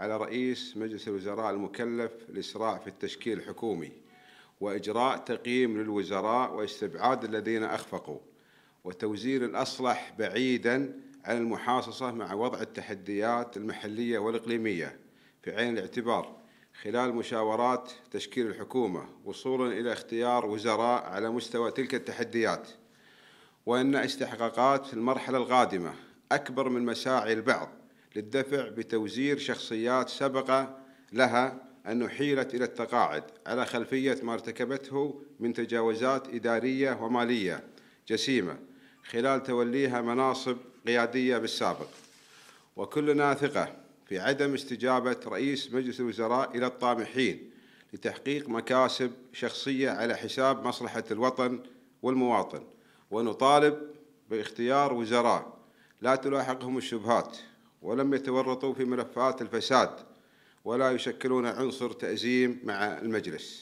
على رئيس مجلس الوزراء المكلف الإسراع في التشكيل الحكومي وإجراء تقييم للوزراء واستبعاد الذين أخفقوا وتوزير الأصلح بعيداً عن المحاصصة مع وضع التحديات المحلية والإقليمية في عين الاعتبار خلال مشاورات تشكيل الحكومة وصولا إلى اختيار وزراء على مستوى تلك التحديات وأن استحقاقات المرحلة القادمة أكبر من مساعي البعض للدفع بتوزير شخصيات سبق لها أن أحيلت إلى التقاعد على خلفية ما ارتكبته من تجاوزات إدارية ومالية جسيمة خلال توليها مناصب قيادية بالسابق وكلنا ثقة في عدم استجابة رئيس مجلس الوزراء إلى الطامحين لتحقيق مكاسب شخصية على حساب مصلحة الوطن والمواطن ونطالب باختيار وزراء لا تلاحقهم الشبهات ولم يتورطوا في ملفات الفساد ولا يشكلون عنصر تأزيم مع المجلس